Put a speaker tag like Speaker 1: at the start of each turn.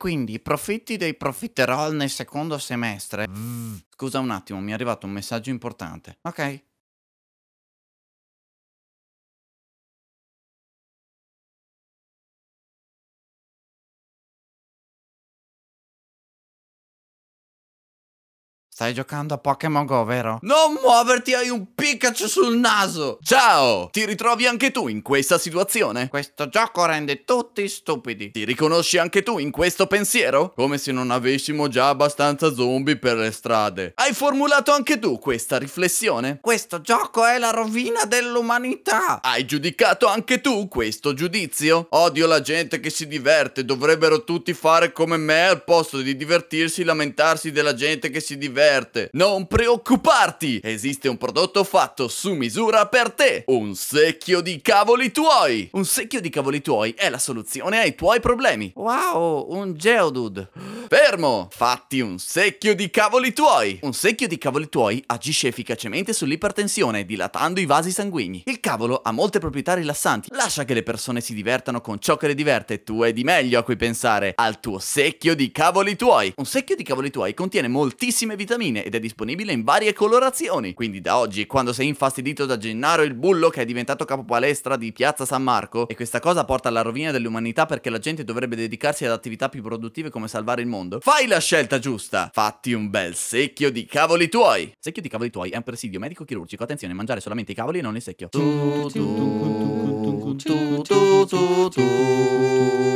Speaker 1: quindi i profitti dei profiterol nel secondo
Speaker 2: semestre. Scusa un attimo, mi è arrivato un messaggio importante. Ok, Stai giocando a Pokémon Go, vero? Non muoverti, hai un Pikachu sul
Speaker 1: naso! Ciao! Ti ritrovi anche tu in questa situazione? Questo gioco rende tutti stupidi. Ti riconosci anche tu in questo pensiero? Come se non avessimo già abbastanza zombie per le strade. Hai formulato anche tu questa riflessione? Questo gioco è la rovina dell'umanità! Hai giudicato anche tu questo giudizio? Odio la gente che si diverte, dovrebbero tutti fare come me al posto di divertirsi, lamentarsi della gente che si diverte aperte. Non preoccuparti, esiste un prodotto fatto su misura per te. Un secchio di cavoli tuoi. Un secchio di cavoli tuoi è la soluzione ai tuoi problemi. Wow, un geodude. Fermo! Fatti un secchio di cavoli tuoi. Un secchio di cavoli tuoi agisce efficacemente sull'ipertensione, dilatando i vasi sanguigni. Il cavolo ha molte proprietà rilassanti. Lascia che le persone si divertano con ciò che le diverte. Tu hai di meglio a cui pensare. Al tuo secchio di cavoli tuoi. Un secchio di cavoli tuoi contiene moltissime vitamine vitamine ed è disponibile in varie colorazioni. Quindi da oggi, quando sei infastidito da Gennaro il Bullo che è diventato capopalestra di Piazza San Marco, e questa cosa porta alla rovina dell'umanità perché la gente dovrebbe dedicarsi ad attività più produttive come salvare il mondo, fai la scelta giusta. Fatti un bel secchio di cavoli tuoi. Secchio di cavoli tuoi è un presidio medico-chirurgico. Attenzione, mangiare solamente i cavoli e non il secchio. Tu, tu, tu, tu, tu, tu, tu, tu, tu.